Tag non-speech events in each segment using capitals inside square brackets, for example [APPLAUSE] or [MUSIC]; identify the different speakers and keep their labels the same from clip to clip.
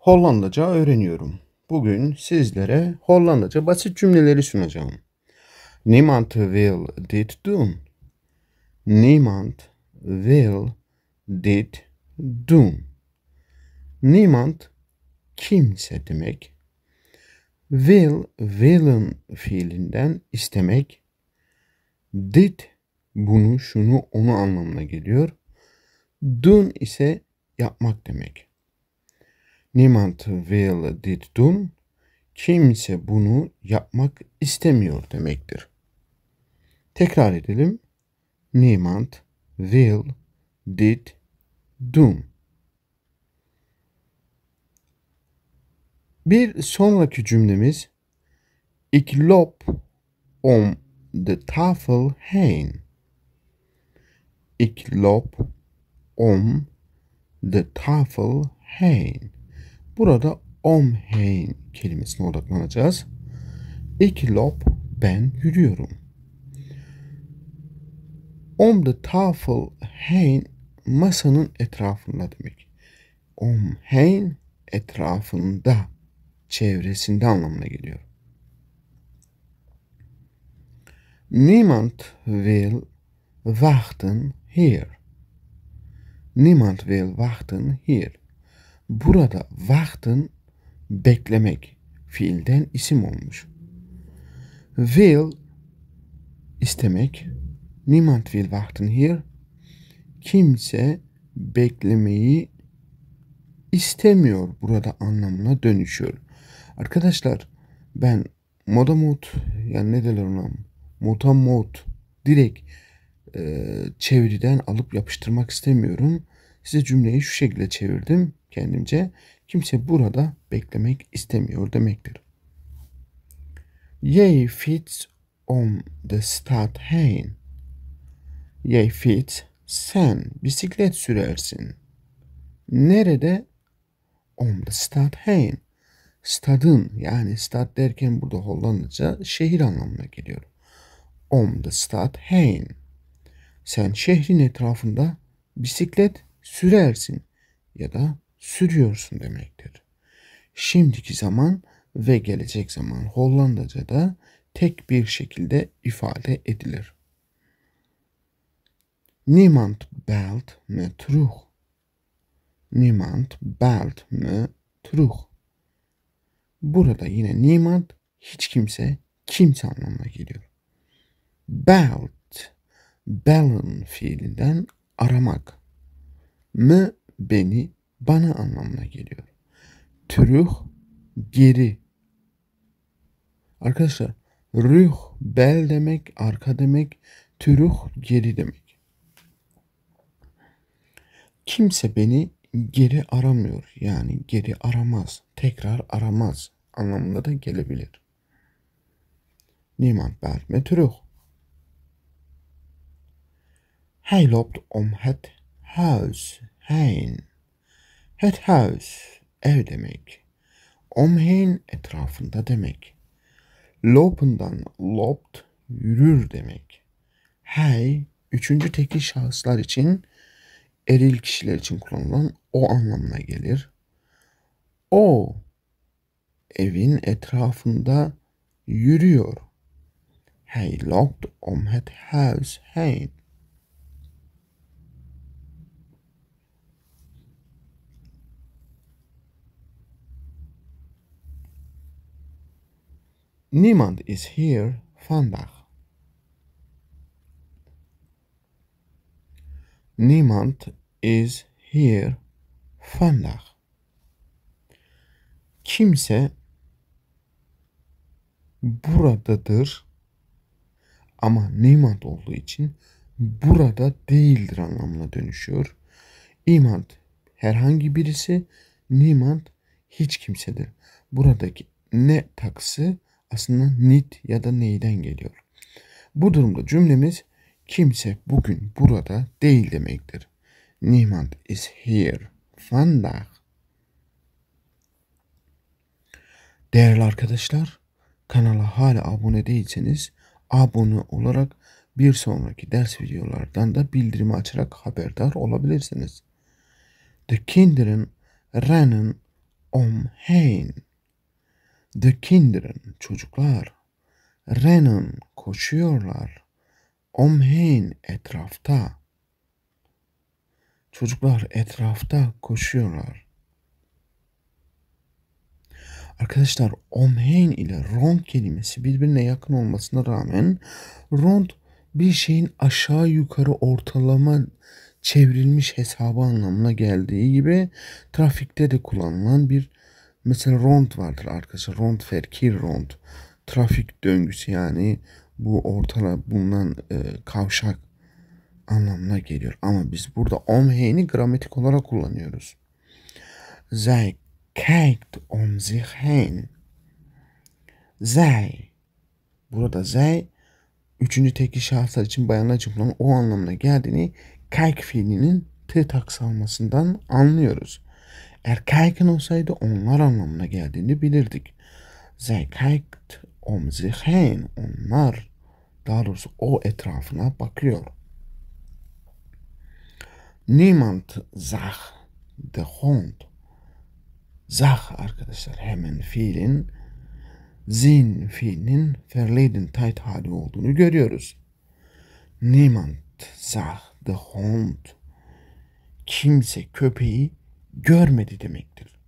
Speaker 1: Hollandaca öğreniyorum. Bugün sizlere Hollandaca basit cümleleri sunacağım. Niemand will dit doen. Niemand will dit doen. Niemand kimse demek. Will, will'ın fiilinden istemek. Dit, bunu, şunu, onu anlamına geliyor. Doen ise yapmak demek. Niemand will dit doen. Kimse bunu yapmak istemiyor demektir. Tekrar edelim. Niemand will dit doen. Bir sonraki cümlemiz Ik loop om um de tafel heen. Ik loop om um de tafel heen. Burada Omheim kelimesine odaklanacağız. İki lop ben yürüyorum. Om the tafel hein masanın etrafında demek. Om hein etrafında çevresinde anlamına geliyor. Niemand will wachten hier. Niemand will wachten hier. Burada vaktin beklemek fiilden isim olmuş. Will istemek. Niemand will warten hier. Kimse beklemeyi istemiyor burada anlamına dönüşüyor. Arkadaşlar ben moda mod yani ne derler ona moda mod direkt e, çeviriden alıp yapıştırmak istemiyorum. Size cümleyi şu şekilde çevirdim kendimce. Kimse burada beklemek istemiyor demektir. Yay fits on the Stadthain. Yay fits sen bisiklet sürersin. Nerede? On the Stadthain. Stadın yani stad derken burada Hollandaca şehir anlamına geliyor. On the Stadthain. Sen şehrin etrafında bisiklet sürersin ya da sürüyorsun demektir. Şimdiki zaman ve gelecek zaman Hollandaca'da tek bir şekilde ifade edilir. Niemand belt me terug. Niemand belt me terug. Burada yine niemand hiç kimse kimse anlamına geliyor. Belt, belin fiilinden aramak. Mı beni, bana anlamına geliyor. Türüh geri. Arkadaşlar rüh bel demek, arka demek, türüh geri demek. Kimse beni geri aramıyor. Yani geri aramaz, tekrar aramaz anlamında da gelebilir. Niemand bär mig trug. Hij loopt om um het house, hein. Het house, ev demek. Om Omhein etrafında demek. Lopen'dan lopt, yürür demek. Hey, üçüncü tekil şahıslar için, eril kişiler için kullanılan o anlamına gelir. O, evin etrafında yürüyor. Hey lopt om het house heen. Niemand is here vandaag. Niemand is here vandaag. Kimse buradadır ama niemand olduğu için burada değildir anlamına dönüşüyor. İmand herhangi birisi, niemand hiç kimsedir. Buradaki ne taksi? aslında nit ya da neyden geliyor. Bu durumda cümlemiz kimse bugün burada değil demektir. Niemand is here van Dach. Değerli arkadaşlar, kanala hala abone değilseniz abone olarak bir sonraki ders videolardan da bildirimi açarak haberdar olabilirsiniz. The Kinderen rennen omheen. The Kinderen çocuklar. Rennen koşuyorlar. Omhen etrafta. Çocuklar etrafta koşuyorlar. Arkadaşlar omhen ile rond kelimesi birbirine yakın olmasına rağmen rond bir şeyin aşağı yukarı ortalama çevrilmiş hesabı anlamına geldiği gibi trafikte de kullanılan bir Mesela rond vardır arkası. Rond ferkir rond. Trafik döngüsü yani bu ortada bulunan e, kavşak anlamına geliyor. Ama biz burada omheyni gramatik olarak kullanıyoruz. Zij kijkt om zich heen. Zij. Burada zij üçüncü tekil şahıslar için bayanlar için o anlamına geldiğini kayk fiilinin t taksalmasından anlıyoruz. Erkek olsaydı onlar anlamına geldiğini bilirdik. Sie omzihen Onlar, daha o etrafına bakıyor. Niemand zag de hond. Zag arkadaşlar hemen fiilin zin fiilinin verleden tijd hali olduğunu görüyoruz. Niemand zag de hond. Kimse köpeği görmedi demektir.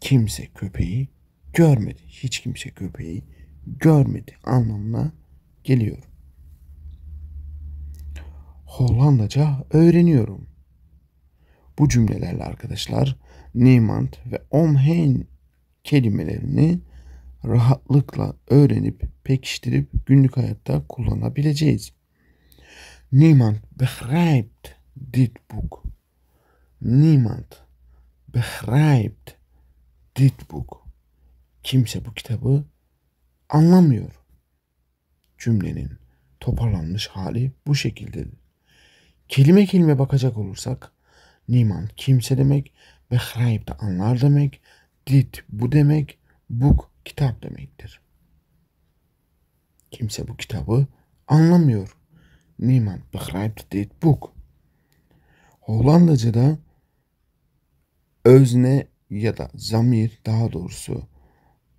Speaker 1: Kimse köpeği görmedi. Hiç kimse köpeği görmedi anlamına geliyor. Hollandaca öğreniyorum. Bu cümlelerle arkadaşlar Niemand ve Omhen kelimelerini rahatlıkla öğrenip pekiştirip günlük hayatta kullanabileceğiz. Niemand begrijpt dit boek. Niemand begrijpt dit boek. Kimse bu kitabı anlamıyor. Cümlenin toparlanmış hali bu şekildedir. Kelime kelime bakacak olursak niemand kimse demek, begrijpt de anlar demek, dit bu demek, book kitap demektir. Kimse bu kitabı anlamıyor. Niemand begrijpt dit boek. Hollandaca'da özne ya da zamir daha doğrusu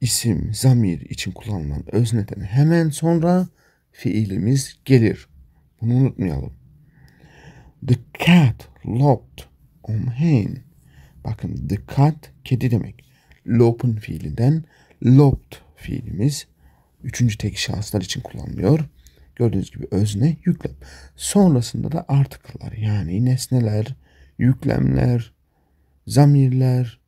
Speaker 1: isim, zamir için kullanılan özneden hemen sonra fiilimiz gelir. Bunu unutmayalım. The cat loped on hen. Bakın the cat kedi demek. Lop'un fiilinden lopt fiilimiz üçüncü tek şahıslar için kullanılıyor. Gördüğünüz gibi özne, yüklem. Sonrasında da artıklar yani nesneler, yüklemler, zamirler,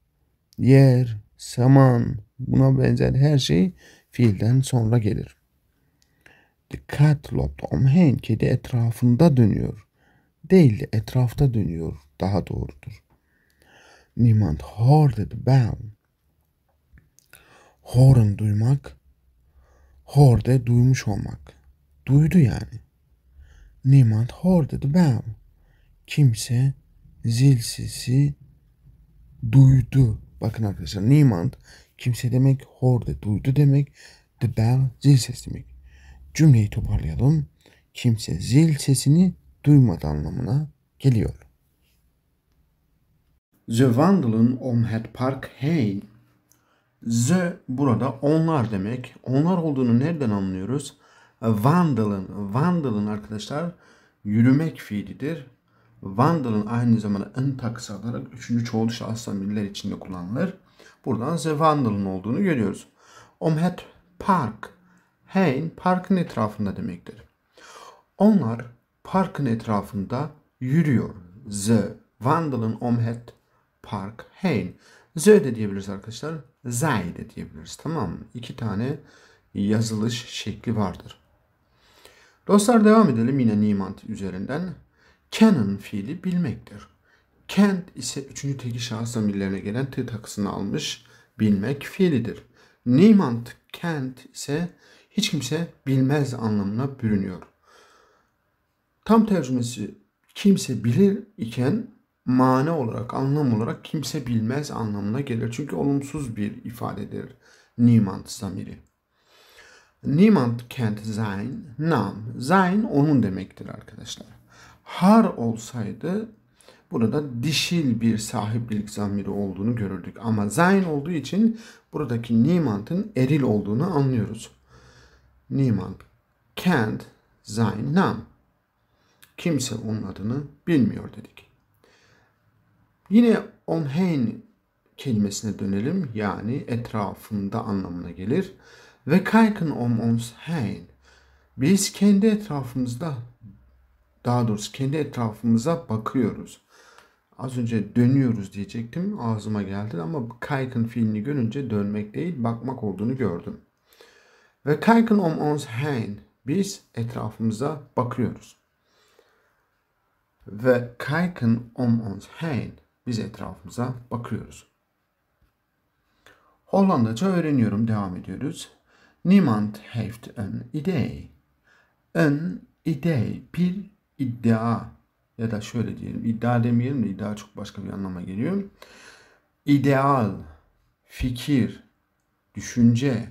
Speaker 1: yer, zaman buna benzer her şey fiilden sonra gelir. Dikkatle Tom kedi etrafında dönüyor. Değil de etrafta dönüyor daha doğrudur. Niemand hörde the bell. Horn duymak, horde duymuş olmak duydu yani. Niemand hörde ben. Kimse zil sesi duydu. Bakın arkadaşlar niemand kimse demek hörde duydu demek. The bell zil sesi demek. Cümleyi toparlayalım. Kimse zil sesini duymadı anlamına geliyor. The wandelen om het park heen. The burada onlar demek. Onlar olduğunu nereden anlıyoruz? Vandal'ın, Vandal'ın arkadaşlar yürümek fiilidir. Vandal'ın aynı zamanda ın takısı alarak üçüncü çoğul şahısla miller içinde kullanılır. Buradan The Vandal'ın olduğunu görüyoruz. Omhet Park. Hein parkın etrafında demektir. Onlar parkın etrafında yürüyor. The Vandal'ın Omhet Park Hein. The de diyebiliriz arkadaşlar. Zay de diyebiliriz. Tamam mı? İki tane yazılış şekli vardır. Dostlar devam edelim yine Niemand üzerinden. Canon fiili bilmektir. Kent ise üçüncü teki şahıs zamirlerine gelen t takısını almış bilmek fiilidir. Niemand kent ise hiç kimse bilmez anlamına bürünüyor. Tam tercümesi kimse bilir iken mane olarak, anlam olarak kimse bilmez anlamına gelir. Çünkü olumsuz bir ifadedir Niemand zamiri. Niemand kennt sein Nam. Sein onun demektir arkadaşlar. Har olsaydı burada dişil bir sahiplik zamiri olduğunu görürdük. Ama sein olduğu için buradaki niemand'ın eril olduğunu anlıyoruz. Niemand can't sein Nam. Kimse onun adını bilmiyor dedik. Yine onhein kelimesine dönelim. Yani etrafında anlamına gelir. Ve kaykın om ons hein. Biz kendi etrafımızda, daha doğrusu kendi etrafımıza bakıyoruz. Az önce dönüyoruz diyecektim ağzıma geldi ama kaykın fiilini görünce dönmek değil bakmak olduğunu gördüm. Ve kaykın om ons hein. Biz etrafımıza bakıyoruz. Ve kaykın om ons hein. Biz etrafımıza bakıyoruz. Hollandaca öğreniyorum. Devam ediyoruz. Niemand heeft een idee. Een idee, bir iddia ya da şöyle diyelim iddia demeyelim de iddia çok başka bir anlama geliyor. İdeal, fikir, düşünce,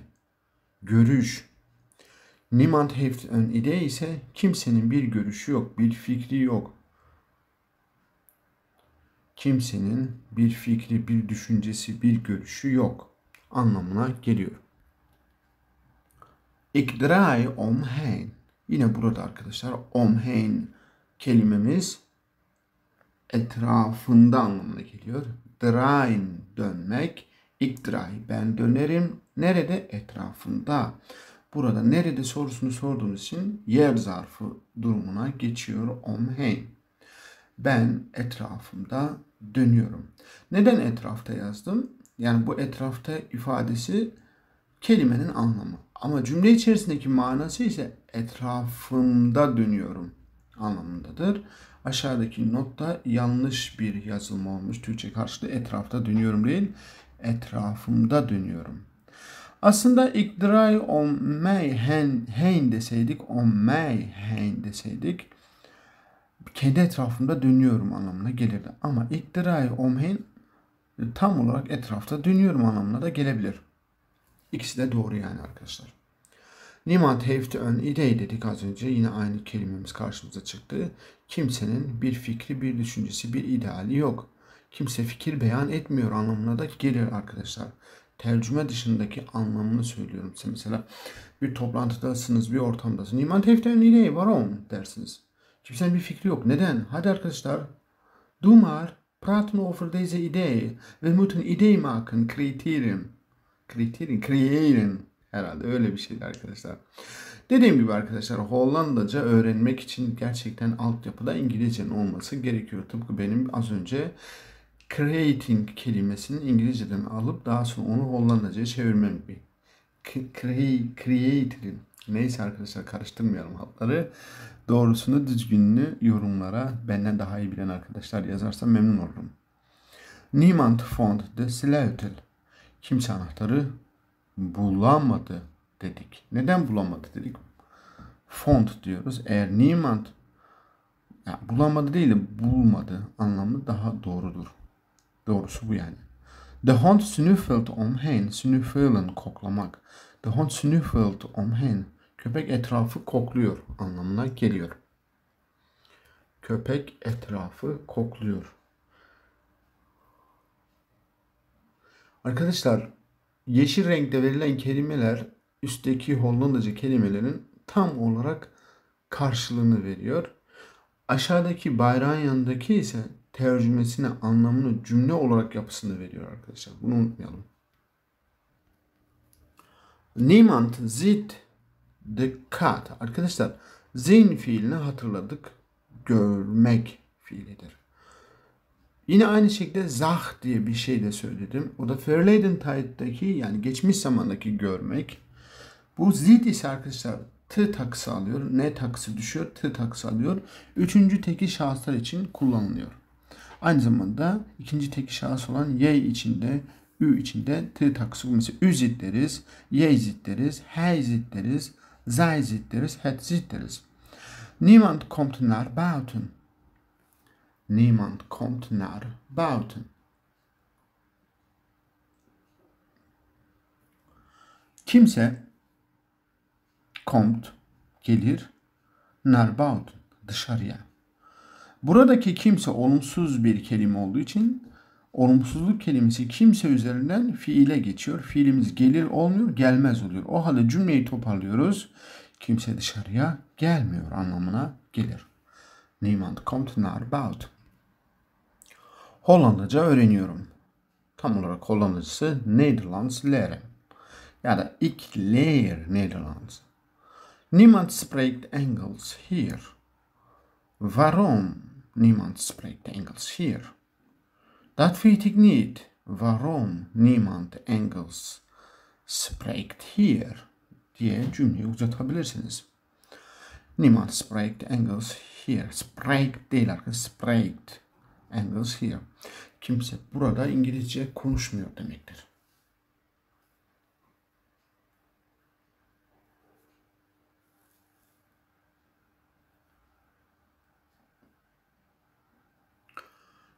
Speaker 1: görüş. Niemand heeft een idee ise kimsenin bir görüşü yok, bir fikri yok. Kimsenin bir fikri, bir düşüncesi, bir görüşü yok anlamına geliyor. Ik draai om Yine burada arkadaşlar om kelimemiz etrafında anlamına geliyor. Drain dönmek. Ik draai ben dönerim. Nerede? Etrafında. Burada nerede sorusunu sorduğumuz için yer zarfı durumuna geçiyor om Ben etrafımda dönüyorum. Neden etrafta yazdım? Yani bu etrafta ifadesi kelimenin anlamı. Ama cümle içerisindeki manası ise etrafımda dönüyorum anlamındadır. Aşağıdaki notta yanlış bir yazılma olmuş. Türkçe karşılığı etrafta dönüyorum değil, etrafımda dönüyorum. Aslında iktiray on may hen, deseydik, on may hein deseydik kendi etrafımda dönüyorum anlamına gelirdi. Ama iktiray on hein tam olarak etrafta dönüyorum anlamına da gelebilir. İkisi de doğru yani arkadaşlar. Niemand hilft ön idey dedik az önce. Yine aynı kelimemiz karşımıza çıktı. Kimsenin bir fikri, bir düşüncesi, bir ideali yok. Kimse fikir beyan etmiyor anlamına da gelir arkadaşlar. Tercüme dışındaki anlamını söylüyorum size. Mesela bir toplantıdasınız, bir ortamdasınız. Niemand hilft ön idey, warum dersiniz. Kimsenin bir fikri yok. Neden? Hadi arkadaşlar. Du mal praten over deze idee. We moeten idee maken, creëren. Kriterin, Kriyerin herhalde öyle bir şeydi arkadaşlar. Dediğim gibi arkadaşlar Hollandaca öğrenmek için gerçekten altyapıda İngilizcenin olması gerekiyor. Tıpkı benim az önce creating kelimesini İngilizceden alıp daha sonra onu Hollandaca'ya çevirmem gibi. Creating. Neyse arkadaşlar karıştırmayalım hatları. Doğrusunu düzgününü yorumlara benden daha iyi bilen arkadaşlar yazarsa memnun olurum. Niemand fond de sleutel kimse anahtarı bulamadı dedik. Neden bulamadı dedik? Font diyoruz. Eğer niemand ya bulamadı değil de bulmadı anlamı daha doğrudur. Doğrusu bu yani. The hunt Hond on omhen, snüffeln koklamak. The hunt Hond on omhen, köpek etrafı kokluyor anlamına geliyor. Köpek etrafı kokluyor. Arkadaşlar yeşil renkte verilen kelimeler üstteki Hollandaca kelimelerin tam olarak karşılığını veriyor. Aşağıdaki bayrağın yanındaki ise tercümesini, anlamını cümle olarak yapısını veriyor arkadaşlar. Bunu unutmayalım. Niemand sieht the cat. Arkadaşlar zin fiilini hatırladık. Görmek fiilidir. Yine aynı şekilde zah diye bir şey de söyledim. O da verleden Zeit'teki yani geçmiş zamandaki görmek. Bu zid ise arkadaşlar t taksı alıyor. Ne taksı düşüyor? T taksı alıyor. Üçüncü teki şahıslar için kullanılıyor. Aynı zamanda ikinci teki şahıs olan y içinde ü içinde t taksı. Mesela ü zid deriz, y zid deriz, h zid deriz, z zid deriz, het zid deriz. Niemand kommt nach Bauten. Niemand komt naar buiten. Kimse komt gelir naar buiten dışarıya. Buradaki kimse olumsuz bir kelime olduğu için olumsuzluk kelimesi kimse üzerinden fiile geçiyor. Fiilimiz gelir olmuyor, gelmez oluyor. O halde cümleyi toparlıyoruz. Kimse dışarıya gelmiyor anlamına gelir. Niemand kommt nach buiten. Hollandaca öğreniyorum. Tam olarak Hollandacası Nederlands leren. Ya da ik leer Nederlands. Niemand spreekt Engels hier. Waarom niemand spreekt Engels hier? Dat weet ik niet. Waarom niemand Engels spreekt hier diye cümleyi uzatabilirsiniz. Niemand spreekt Engels hier. Spreekt değil arkadaşlar. Spreekt. Angles here. Kimse burada İngilizce konuşmuyor demektir.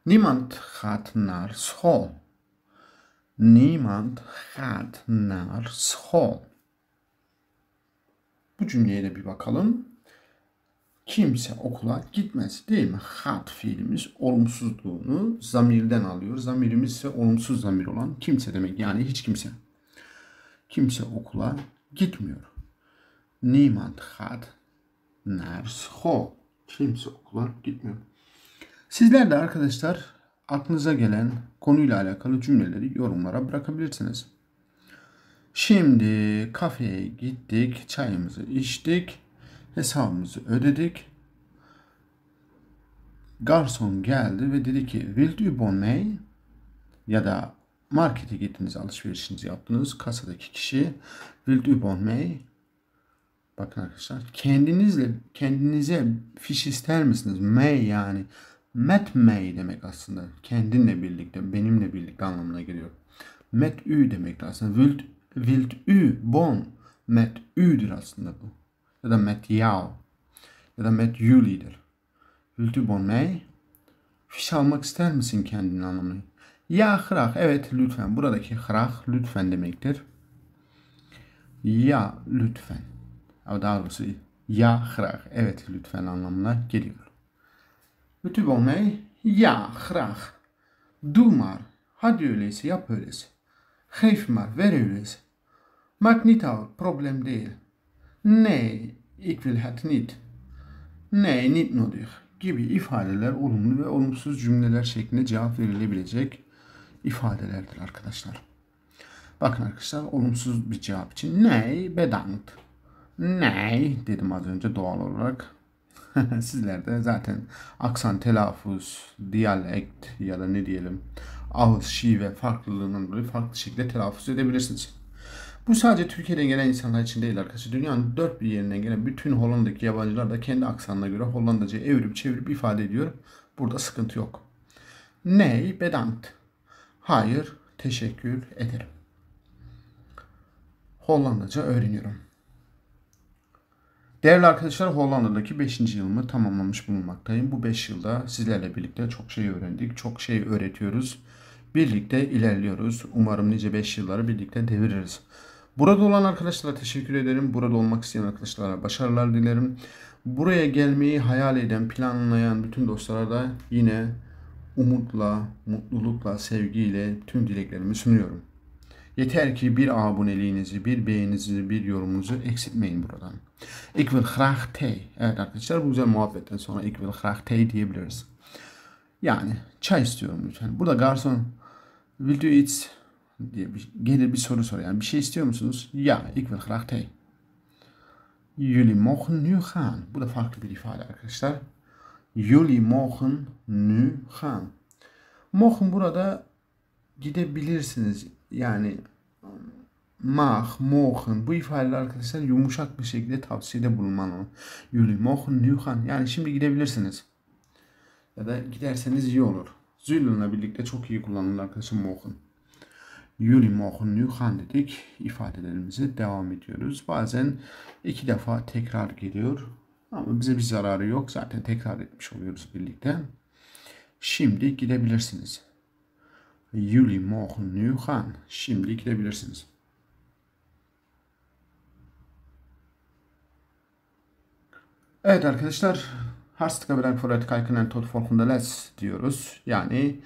Speaker 1: Niemand hat naar school. Niemand gaat naar school. Bu cümleye de bir bakalım kimse okula gitmez değil mi? Hat fiilimiz olumsuzluğunu zamirden alıyor. Zamirimiz ise olumsuz zamir olan kimse demek. Yani hiç kimse. Kimse okula gitmiyor. Niemand hat naar school. Kimse okula gitmiyor. Sizler de arkadaşlar aklınıza gelen konuyla alakalı cümleleri yorumlara bırakabilirsiniz. Şimdi kafeye gittik, çayımızı içtik. Hesabımızı ödedik. Garson geldi ve dedi ki Will du bonnet? Ya da markete gittiniz, alışverişinizi yaptınız. Kasadaki kişi Will du bonnet? Bakın arkadaşlar kendinizle kendinize fiş ister misiniz? May yani Met May demek aslında. Kendinle birlikte, benimle birlikte anlamına geliyor. Met Ü demek aslında. Wild, wild Ü, bon. Met Ü'dür aslında bu ya da met jou ya da met julie'dir. Lütfen mey. bon Fiş almak ister misin kendini anlamını? Ya hırah evet lütfen. Buradaki e hırah lütfen demektir. Ya lütfen. Ama Daha doğrusu ya hırah evet lütfen anlamına geliyor. Lütfen mey. Ya hırah. Doe Hadi öyleyse yap öyleyse. Geef maar ver öyleyse. Maakt Problem değil ne ik will het niet, ne niet nodig gibi ifadeler olumlu ve olumsuz cümleler şeklinde cevap verilebilecek ifadelerdir arkadaşlar. Bakın arkadaşlar olumsuz bir cevap için ne bedankt. Ne dedim az önce doğal olarak. [LAUGHS] Sizlerde zaten aksan, telaffuz, diyalekt ya da ne diyelim ağız, şive farklılığından dolayı farklı şekilde telaffuz edebilirsiniz. Bu sadece Türkiye'den gelen insanlar için değil arkadaşlar. Dünyanın dört bir yerinden gelen bütün Hollanda'daki yabancılar da kendi aksanına göre Hollandaca'yı evirip çevirip ifade ediyor. Burada sıkıntı yok. Ney bedankt. Hayır, teşekkür ederim. Hollandaca öğreniyorum. Değerli arkadaşlar Hollanda'daki 5. yılımı tamamlamış bulunmaktayım. Bu 5 yılda sizlerle birlikte çok şey öğrendik, çok şey öğretiyoruz. Birlikte ilerliyoruz. Umarım nice 5 yılları birlikte deviririz. Burada olan arkadaşlara teşekkür ederim. Burada olmak isteyen arkadaşlara başarılar dilerim. Buraya gelmeyi hayal eden, planlayan bütün dostlara da yine umutla, mutlulukla, sevgiyle tüm dileklerimi sunuyorum. Yeter ki bir aboneliğinizi, bir beğeninizi, bir yorumunuzu eksiltmeyin buradan. Ik wil graag thee. Evet arkadaşlar bu güzel muhabbetten sonra ik will graag thee diyebiliriz. Yani çay istiyorum lütfen. Burada garson will do it diye bir, gelir bir soru soruyor. Yani bir şey istiyor musunuz? Ya, ik will graag thee. Jullie mogen nu gaan. Bu da farklı bir ifade arkadaşlar. Jullie mogen nu gaan. Mogen burada gidebilirsiniz. Yani mah, mogen bu ifadeler arkadaşlar yumuşak bir şekilde tavsiyede bulunmalı. Jullie mogen nu gaan. Yani şimdi gidebilirsiniz. Ya da giderseniz iyi olur. Züllün'le birlikte çok iyi kullanılır arkadaşım mogen. Yulimohun Yuhan dedik. İfadelerimize devam ediyoruz. Bazen iki defa tekrar geliyor. Ama bize bir zararı yok. Zaten tekrar etmiş oluyoruz birlikte. Şimdi gidebilirsiniz. Yulimohun Yuhan. Şimdi gidebilirsiniz. Evet arkadaşlar. Harstıka beren forat kaykınan tot folkunda les diyoruz. Yani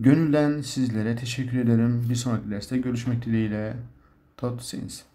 Speaker 1: Gönülden sizlere teşekkür ederim. Bir sonraki derste görüşmek dileğiyle. Tot sins.